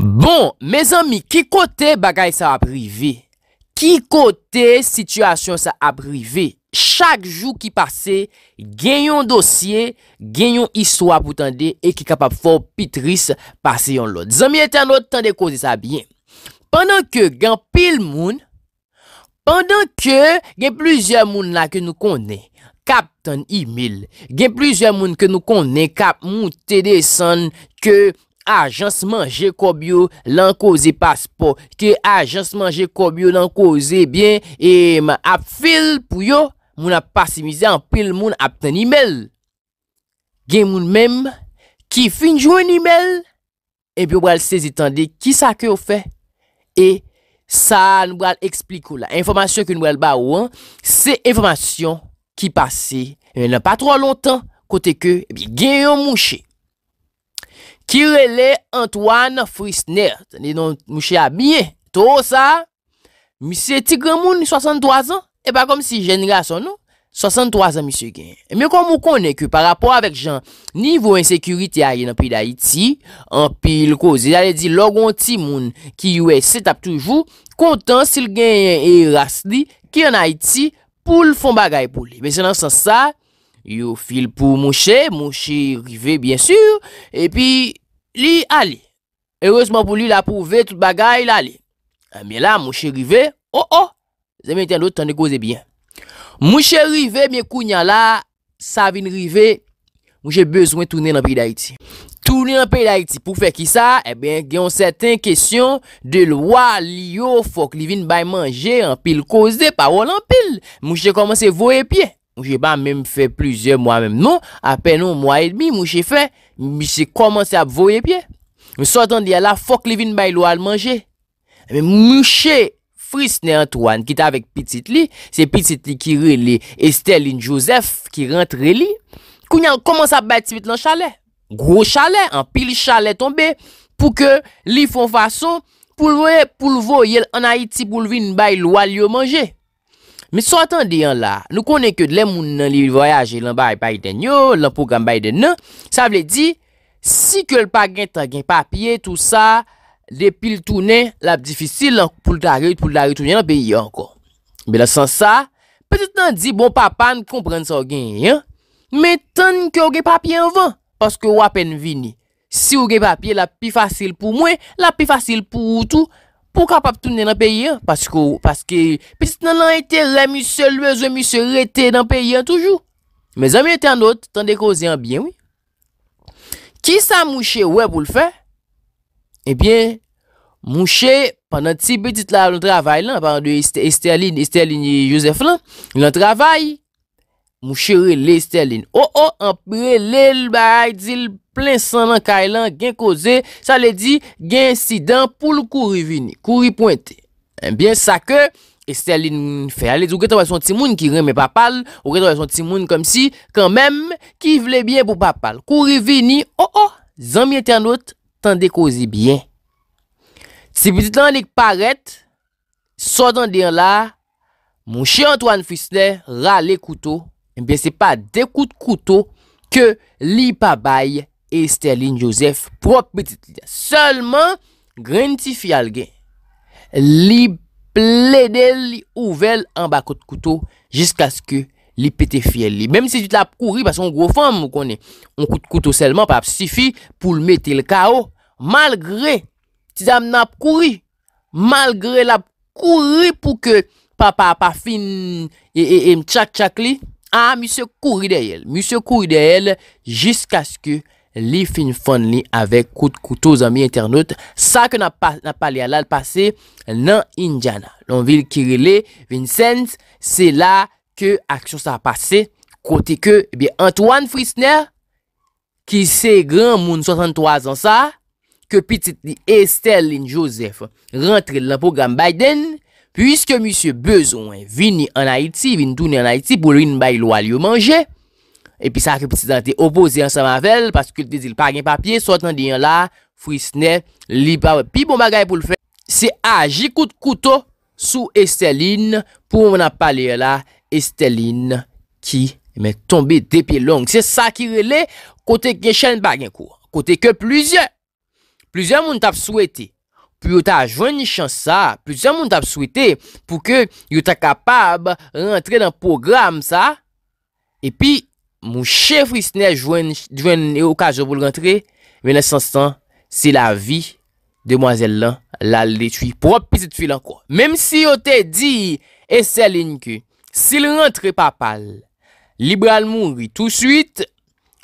Bon, me zami, ki kote bagay sa aprive? Ki kote situasyon sa aprive? Chak jou ki pase, gen yon dosye, gen yon iswa pou tande, e ki kapap for pitris pase yon lot. Zami, eten lot, tande kose sa bien. Pendan ke gen pil moun, pendan ke gen plizye moun la ke nou konen, kap ton e-mail, gen plizye moun ke nou konen, kap moun tede son ke... ajanseman jekob yo lan koze paspo, ke ajanseman jekob yo lan koze, bien, e ma ap fil pou yo, moun ap pasimize an pil moun ap ten imel. Gen moun mem, ki finjou en imel, e bi obwal sezitande, ki sa ke ou fe, e sa an obwal ekspliko la. Informasyon ke nou al ba ou an, se informasyon ki pase, e nan pa tro lontan, kote ke e gen yo mouche. Kirele Antoine Frisner, zanidon mouche a bie, to sa, misye Tigre moun 63 an, e ba kom si jen gaso nou, 63 an misye gen. E mè kon mou konen ki par rapport avèk jan nivou ensekuriti a yon pi da iti, an pi l kouzi, zanidon logon ti moun ki yon se tap toujou, kontan sil gen yon erasdi ki yon a iti pou l fon bagay pou li. Mè se nan sa sa, Yo fil pou mouche, mouche rive bien sur, epi li ale. Erezman pou li la pouve, tout bagay la ale. Eme la mouche rive, o o, zeme ten loutan de koze bien. Mouche rive, mien kounyan la, sa vin rive, mouche bezwen toune nan piy da iti. Tounen nan piy da iti pou fe ki sa, eben gen yon seten kesyon de lwa li yo fok li vin bay manje an pil koze, parol an pil. Mouche komanse vo e piy. Mwen jè pa mèm fè plusieurs mwa mèm. Non, apè nou mwa et mi, mwen jè fè, mwen jè komanse ap voye pye. Mwen sotan di ala fok li vin bay lou al manje. Mwen mwen chè Frisne Antoine ki ta vek pitit li, se pitit li ki re li Esteline Joseph ki rentre li, kou nyan komanse ap bay ti vit lan chalet. Gro chalet, an pi li chalet tombe pou ke li fon fason pou lvoye pou lvoye an Haiti pou lvin bay lou al yo manje. Me sou atan diyan la, nou konen ke dlem moun nan li voyaje lan bay bay den yo, lan pou gan bay den nan, sa vle di, si ke l pa gen tan gen papye, tout sa, depil tounen, lap difisil, lank pou l darit, pou l darit tounen, lank pe yon kon. Be la san sa, peti tan di, bon papa n konprenn sa gen yon, me tan ke ou gen papye anvan, paske wapen vini. Si ou gen papye, lap pi fasil pou mwen, lap pi fasil pou woutou, Pou kapap toune nan peyi an? Paske, paske, petite nan nan ete, lè mi se lue, zè mi se rete, nan peyi an toujou. Me zè mi ete an not, tan de kozi an bien, oui. Ki sa mouche wè pou l'fè? Ebyen, mouche, pandan ti petite la loun travay lan, apandou Estelini, Estelini Youssef lan, loun travay, Mwen chere oh, oh, lè Stéline, o o, apre lè l'bay, dil plen san lankay lan, gen koze, sa lè di gen sidan pou l'kouri vini, kouri pointe. Enbyen eh sa ke, e Stéline fè, alè di ou gèta wè son timoun ki reme papal, ou gèta wè son timoun kom si, kan mèm ki vle bie pou papal. Kouri vini, o oh, o, zanmye tè anot, tan dekozi bie. Ti bidit lan li kparet, sodan di an la, mwen chere Antoine Fisler, ra lè koutou. Ben se pa de koute koute ke li pa baye Esterline Joseph propetit Seleman, gren ti fyal gen Li plede li ouvel an ba koute koute jisk aske li pete fyal li Mem si jit la ap kouri pa son grofam mou konen On koute koute selman pa psifi pou l meti l kao Malgre, ti zam nan ap kouri Malgre la ap kouri pou ke pa pa pa fin e m tchak tchak li A, mi se kouri de el, mi se kouri de el, jiska sku li fin fon li avek kout koutou zami internet, sa ke na pali alal pase nan Indiana, lon vil Kirile Vincent, se la ke aksyon sa pase, kote ke eh bi Antoine Frisner, ki se gran moun 63 ansa, ke pitit li Esterlin Joseph rentre la program Biden, Puiske monsie Bezoun vini an Haiti, vini douni an Haiti pou rin bayi lwa liyo manje, epi sa ki ptisante opozi an sa mavel, paske lde zil pa gen papye, sot nan diyan la, fwisne, liba wepi, bon bagay pou lfe. Se a, jikout kouto sou Esteline pou mwen ap pale la, Esteline ki men tombe depi long. Se sa ki rele, kote gen chen bagen kou, kote ke pluzyen. Pluzyen moun tap souwete. pou yo ta jwen ni chan sa, pou jan moun ta souwite pou ke yo ta kapab rentre nan program sa, epi moun chef wisne jwen e okajan pou rentre, menes anstant, se la vi demwazel lan la letwi, pou api se te filan kwa. Mem si yo te di, esel enke, se l rentre pa pal, liberal moun wite tout suite,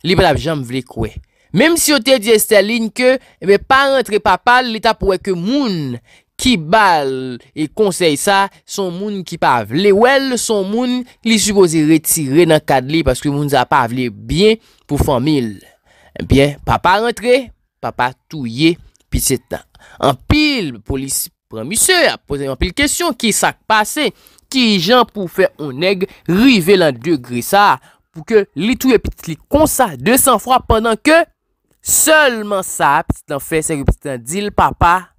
liberal jan mwile kwe, Mem si yo te di este alin ke, ebe pa rentre papa, li ta pou eke moun ki bal, e konsey sa, son moun ki pa vle. Wel, son moun li supose retire nan kadli, paske moun sa pa vle bien pou famil. Ebyen, eh papa rentre, papa touye, pi setan. An pil, polisi promise, ap pose an pil kesyon, ki sak pase, ki jan pou fe oneg, rive lan degrisa, Sèlman sa, ptitan fè, sèlman ptitan dil, papa,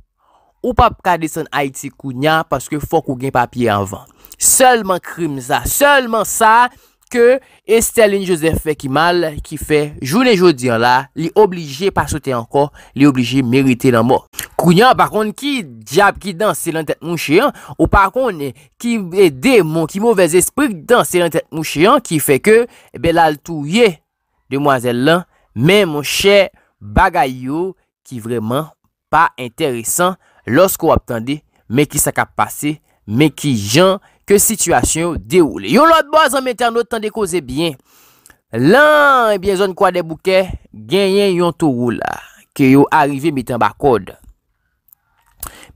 ou pap kade son Haiti kounyan, paske fòk ou gen papye anvan. Sèlman krim sa, sèlman sa, ke Esteline Joseph Fekimal, ki fè, jounen joudian la, li oblije pasote ankon, li oblije merite nan mo. Kounyan, par kon, ki diap ki dansi lan tèt moun chéyan, ou par kon, ki mèdè, moun ki mouvèz espri, dansi lan tèt moun chéyan, ki fè ke belal touye, demwazèl lan, mè moun chèy, Bagay yo ki vreman pa interesan losko wap tande men ki sakap pase men ki jan ke situasyon yo de oule. Yo lot bo zan mette anot tande koze bien. Lan ebyen eh zon kwa de bouke genyen yon tou rou la ke yo arive mette an bakode.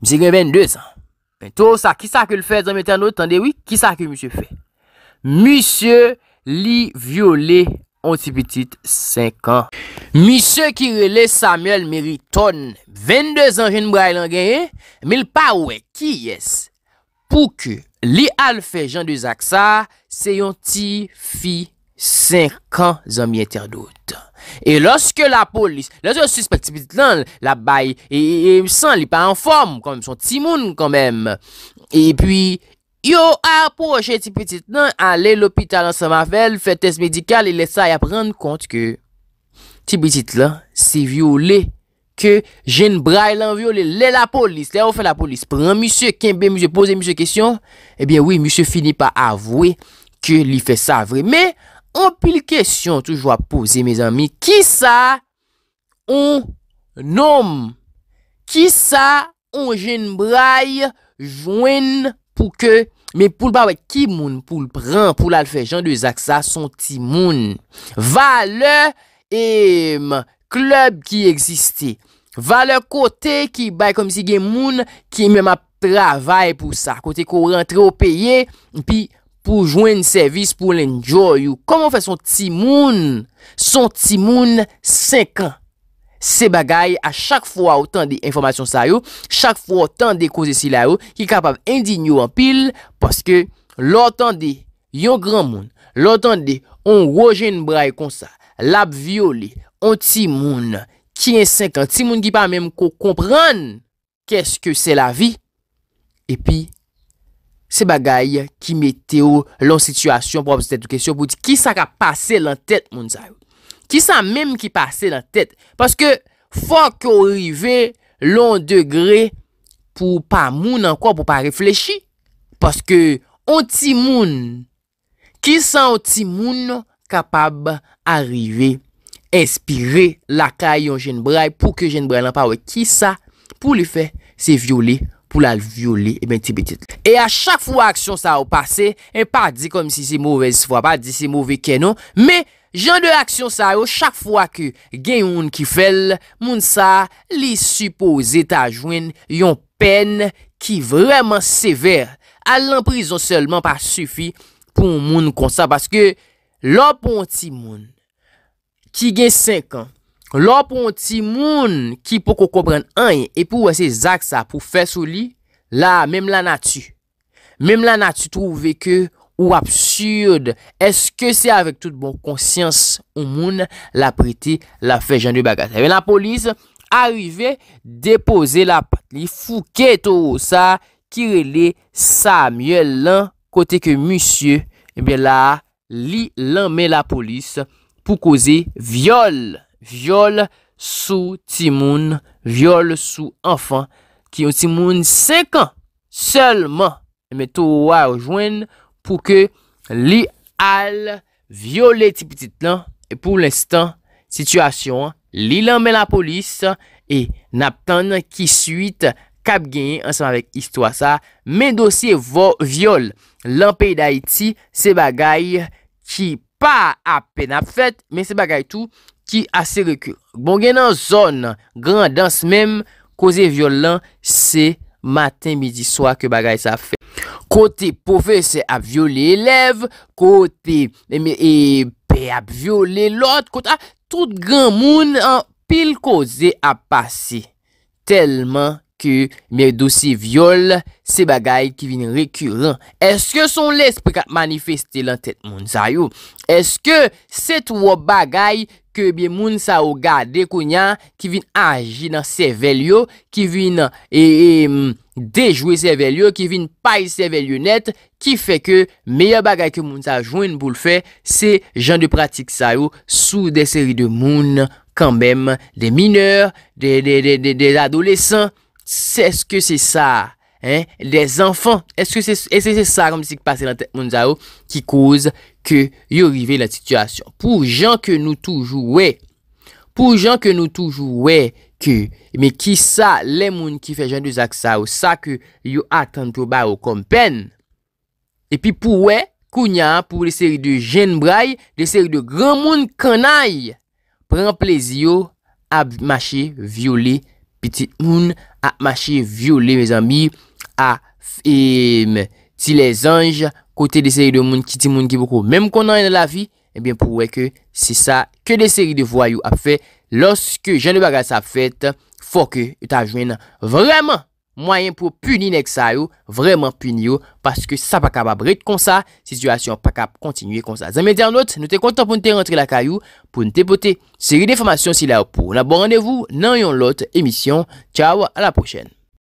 Mse gen 22 an. Ben tou sa ki sa ke l fè zan mette anot tande wik ki sa ke mse fè. Mse li viole a. onti pitit 5 an. Mise ki rele Samuel Meriton, 22 an jenmou a ilan genye, mil pa oue ki yes, pou ke li alfe jan de Zaksa, se yon ti fi 5 an zanmye ter dout. E loske la polis, loske yon suspecti pitit lan, la bay, e yon san li pa an form, konm son ti moun konmèm. E pi, yo a poche ti petit lan, ale l'opital an sa mavel, fe test medikal, e lesa ya prende kont ke, ti petit lan, se viole, ke jen brai lan viole, le la polis, le ou fe la polis, pren monsie, kenbe monsie pose monsie kesyon, ebyen eh wye monsie fini pa avwe, ke li fe sa vre, me, an pil kesyon, toujwa pose, me zami, ki sa, on, nom, ki sa, an jen brai, jwen, pou ke, Men pou l bawe ki moun pou l pran pou l alfejan de zaksa son ti moun. Vale e klub ki existi. Vale kote ki bay kom si gen moun ki mwen ma travay pou sa. Kote ko rentre ou peye pou jwen servis pou l enjoy ou. Koman fe son ti moun? Son ti moun 5 an. Se bagay a chak fwa otan de informasyon sa yo, chak fwa otan de kose si la yo, ki kapab indinyo an pil, paske lor tan de yon gran moun, lor tan de on wajen brai kon sa, lab viole, on ti moun, ki en senk an, ti moun ki pa mèm kon kompran kès ke se la vi. E pi, se bagay ki mete yo lon situasyon propzite di kèsyon pou di ki sa ka pase lan tèt moun sa yo. Ki sa mèm ki pase la tèt? Paske fòk ki ou rive long degre pou pa moun an kwa pou pa reflechi? Paske onti moun, ki sa onti moun kapab a rive inspire la kay yon jen bray pou ke jen bray lan pa wè? Ki sa pou li fè se viole pou la viole? E bè ti bè tit. E a chak fò a aksyon sa ou pase, e pa di kom si se mouve se fwa, pa di se mouve kenon, mè mèm. Jan de aksyon sa yo, chak fwa ke gen yon kifel, moun sa li supose ta jwen yon pen ki vreman sever. A l'enprison selman pa sufi pou moun konsa, baske lopon ti moun ki gen 5 an. Lopon ti moun ki pou koko pren an, e pou wese zak sa pou fè sou li, la, mem la natu. Mem la natu trouve ke, Ou absurde. Eske se avek tout bon konsyans. Ou moun la priti la fe jan de bagat. Ebe la polis. Arrive depose la. Eh li fouke to sa. Kirele sa. Mye lan kote ke musye. Ebe la li lan me la polis. Pou kose viol. Viol sou timoun. Viol sou anfan. Ki yo timoun 5 an. Selman. Ebe to waj ou jwen. pou ke li al viole ti petit lan e pou l'instant, situasyon li lan men la polis e nap tan ki suite kap genye ansan avek histwa sa men dosye vo viole lan pey da iti se bagay ki pa apen ap fet, men se bagay tou ki ase reku bon gen nan zon grandans menm koze viole lan se maten midi soa ke bagay sa fe Kote pofese ap viole elev, kote e, e, pe ap viole lot, kote a tout gen moun an pil koze ap pasi. Telman yon. miye dosi vyole se bagay ki vin rekyran eske son les pe kat manifeste lan tet moun sa yo eske set wop bagay ke bi moun sa yo gade konyan ki vin aji nan se vel yo ki vin e, e, dejwe se vel yo ki vin pay se vel yo net ki fe ke meye bagay ke moun sa joen pou l fe se jan de pratik sa yo sou de seri de moun kan bem de mineur de adolescent Se eske se sa? Le zanfan? E se se sa kom si k pase lan ten moun za ou? Ki kouze ke yo rive la titwasyon. Pou jan ke nou toujou we? Pou jan ke nou toujou we? Me ki sa le moun ki fe jan de zak sa ou? Sa ke yo akantou ba ou kompen? Epi pou we? Kou nyan pou le seri de jen brai? Le seri de gran moun kanay? Pren plezi yo ab mache viole kouzak Piti moun apmache vyo le me zambi. A e me ti le zanj. Kote de seri de moun kiti moun ki boko. Mem konan yon la vi. Ebyen eh pou weke se sa. Ke de seri de voyou apfe. Lorske jan de baga sa fete. Fok e ta jwen vreman. Mwayen pou puni nek sa yo, vreman puni yo, paske sa pa kap abrit kon sa, situasyon pa kap kontinuye kon sa. Zanme diyan lot, nou te kontan pou nou te rentre la kayo, pou nou te pote. Seri de informasyon si la yo pou. Na bon randevou, nan yon lot, emisyon, chaw, a la pochen.